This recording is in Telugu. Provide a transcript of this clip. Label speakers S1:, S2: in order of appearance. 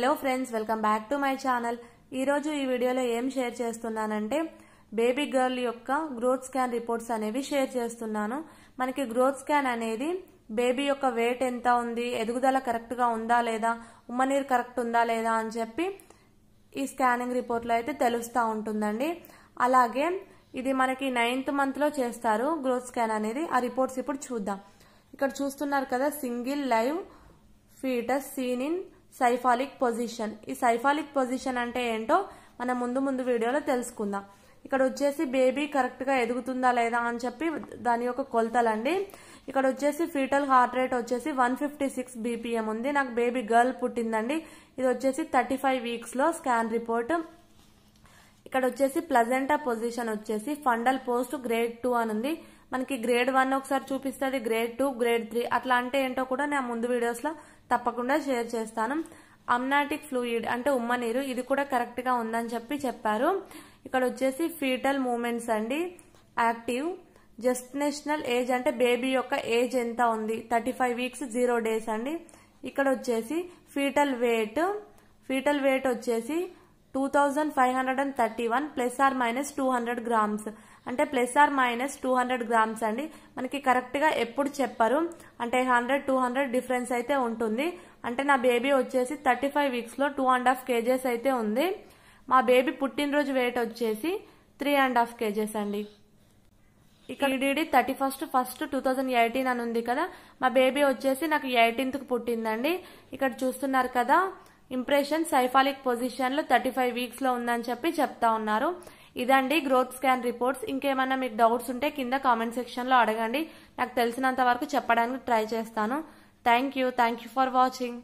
S1: hello friends welcome back to my channel ఈరోజు ఈ వీడియోలో ఏం షేర్ చేస్తున్నానంటే బేబీ గర్ల్ యొక్క గ్రోత్ స్కాన్ రిపోర్ట్స్ అనేవి షేర్ చేస్తున్నాను మనకి గ్రోత్ స్కాన్ అనేది బేబీ యొక్క వెయిట్ ఎంత ఉంది ఎదుగుదల కరెక్ట్గా ఉందా లేదా ఉమ్మనీరు కరెక్ట్ ఉందా లేదా అని చెప్పి ఈ స్కానింగ్ రిపోర్ట్లో అయితే తెలుస్తూ ఉంటుందండి అలాగే ఇది మనకి నైన్త్ మంత్లో చేస్తారు గ్రోత్ స్కాన్ అనేది ఆ రిపోర్ట్స్ ఇప్పుడు చూద్దాం ఇక్కడ చూస్తున్నారు కదా single live foetus seen in cephalic position ఈ సైఫాలిక్ పొజిషన్ అంటే ఏంటో మనం ముందు ముందు వీడియోలో తెలుసుకుందాం ఇక్కడ వచ్చేసి బేబీ కరెక్ట్గా ఎదుగుతుందా లేదా అని చెప్పి దాని యొక్క కొలతలండి ఇక్కడ వచ్చేసి ఫీటల్ హార్ట్ రేట్ వచ్చేసి వన్ ఫిఫ్టీ సిక్స్ బీపీఎం ఉంది నాకు బేబీ గర్ల్ పుట్టిందండి ఇది వచ్చేసి థర్టీ ఫైవ్ వీక్స్లో స్కాన్ రిపోర్ట్ ఇక్కడ వచ్చేసి ప్లజెంటా పొజిషన్ వచ్చేసి ఫండల్ పోస్ట్ గ్రేడ్ టూ అని ఉంది మనకి గ్రేడ్ వన్ ఒకసారి చూపిస్తుంది గ్రేడ్ టూ గ్రేడ్ త్రీ అట్లా అంటే ఏంటో కూడా నేను ముందు వీడియోస్లో తప్పకుండా షేర్ చేస్తాను అమ్నాటిక్ ఫ్లూయిడ్ అంటే ఉమ్మనీరు ఇది కూడా కరెక్ట్గా ఉందని చెప్పి చెప్పారు ఇక్కడ వచ్చేసి ఫీటల్ మూమెంట్స్ అండి యాక్టివ్ నేషనల్ ఏజ్ అంటే బేబీ యొక్క ఏజ్ ఎంత ఉంది thirty five weeks zero days అండి ఇక్కడ వచ్చేసి ఫీటల్ వెయిట్ ఫీటల్ వెయిట్ వచ్చేసి two thousand five hundred and thirty one plus or minus two hundred grams అంటే plus or minus two hundred grams అండి మనకి కరెక్ట్గా ఎప్పుడు చెప్పరు అంటే హండ్రెడ్ టూ హండ్రెడ్ డిఫరెన్స్ అయితే ఉంటుంది అంటే నా బేబీ వచ్చేసి థర్టీ ఫైవ్ వీక్స్లో టూ అండ్ హాఫ్ కేజెస్ అయితే ఉంది మా బేబీ పుట్టినరోజు వెయిట్ వచ్చేసి త్రీ అండ్ హాఫ్ కేజెస్ అండి ఇక్కడ DD thirty first first two thousand eighteen అని ఉంది కదా మా బేబీ వచ్చేసి నాకు ఎయిటీన్త్కి పుట్టిందండి ఇక్కడ చూస్తున్నారు కదా ఇంప్రెషన్ సైఫాలిక్ పొజిషన్లో థర్టీ ఫైవ్ వీక్స్లో ఉందని చెప్పి చెప్తా ఉన్నారు ఇదండి గ్రోత్ స్కాన్ రిపోర్ట్స్ ఇంకేమైనా మీకు డౌట్స్ ఉంటే కింద కామెంట్ సెక్షన్లో అడగండి నాకు తెలిసినంత వరకు చెప్పడానికి ట్రై చేస్తాను thank you thank you for watching